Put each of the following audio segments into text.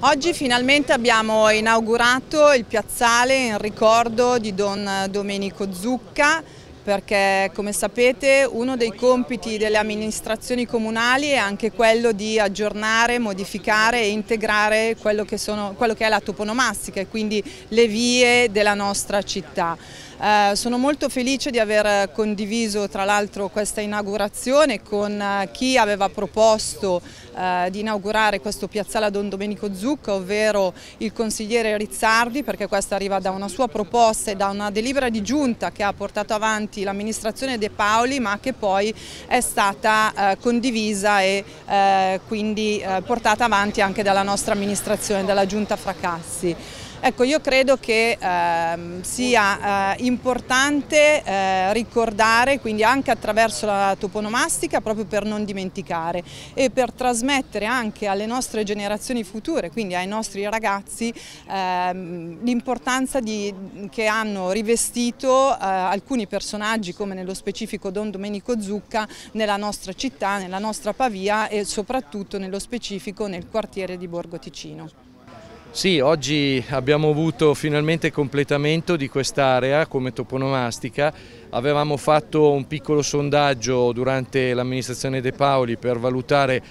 Oggi finalmente abbiamo inaugurato il piazzale in ricordo di Don Domenico Zucca, perché come sapete uno dei compiti delle amministrazioni comunali è anche quello di aggiornare, modificare e integrare quello che, sono, quello che è la toponomastica e quindi le vie della nostra città. Eh, sono molto felice di aver condiviso tra l'altro questa inaugurazione con eh, chi aveva proposto eh, di inaugurare questo piazzale a Don Domenico Zucca, ovvero il consigliere Rizzardi, perché questa arriva da una sua proposta e da una delibera di giunta che ha portato avanti tutti l'amministrazione De Paoli ma che poi è stata eh, condivisa e eh, quindi eh, portata avanti anche dalla nostra amministrazione, dalla giunta Fracassi. Ecco, io credo che ehm, sia eh, importante eh, ricordare, quindi anche attraverso la toponomastica, proprio per non dimenticare e per trasmettere anche alle nostre generazioni future, quindi ai nostri ragazzi, ehm, l'importanza che hanno rivestito eh, alcuni personaggi, come nello specifico Don Domenico Zucca, nella nostra città, nella nostra Pavia e soprattutto nello specifico nel quartiere di Borgo Ticino. Sì, oggi abbiamo avuto finalmente completamento di quest'area come toponomastica. Avevamo fatto un piccolo sondaggio durante l'amministrazione De Paoli per valutare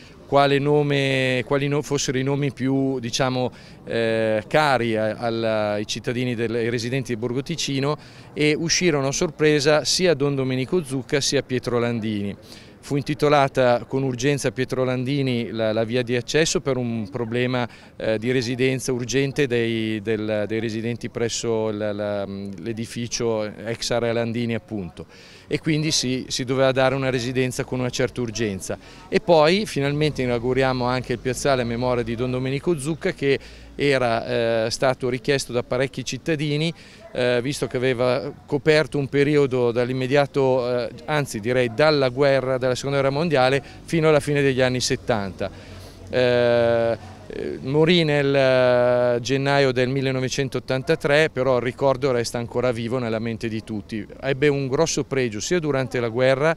Nome, quali no, fossero i nomi più diciamo, eh, cari al, ai cittadini del, ai residenti di Borgo Ticino e uscirono a sorpresa sia Don Domenico Zucca sia Pietro Landini. Fu intitolata con urgenza a Pietro Landini la, la via di accesso per un problema eh, di residenza urgente dei, del, dei residenti presso l'edificio ex area Landini appunto e quindi si, si doveva dare una residenza con una certa urgenza. E poi finalmente inauguriamo anche il piazzale a memoria di Don Domenico Zucca che era eh, stato richiesto da parecchi cittadini, eh, visto che aveva coperto un periodo dall'immediato, eh, anzi direi dalla guerra, dalla seconda guerra mondiale, fino alla fine degli anni 70. Eh, morì nel eh, gennaio del 1983, però il ricordo resta ancora vivo nella mente di tutti. Ebbe un grosso pregio sia durante la guerra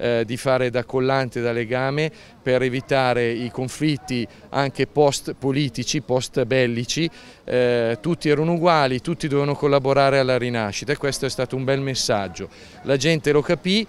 eh, di fare da collante, da legame per evitare i conflitti anche post politici, post bellici, eh, tutti erano uguali, tutti dovevano collaborare alla rinascita e questo è stato un bel messaggio. La gente lo capì,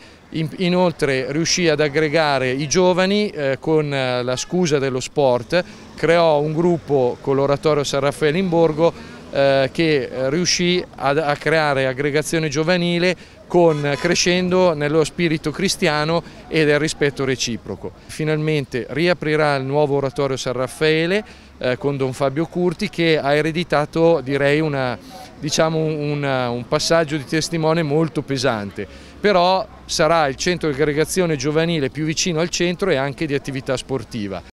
inoltre riuscì ad aggregare i giovani eh, con eh, la scusa dello sport, creò un gruppo con l'oratorio San Raffaele in Borgo eh, che riuscì a, a creare aggregazione giovanile con, crescendo nello spirito cristiano e del rispetto reciproco. Finalmente riaprirà il nuovo oratorio San Raffaele eh, con Don Fabio Curti che ha ereditato direi una, diciamo una, un passaggio di testimone molto pesante, però sarà il centro di aggregazione giovanile più vicino al centro e anche di attività sportiva.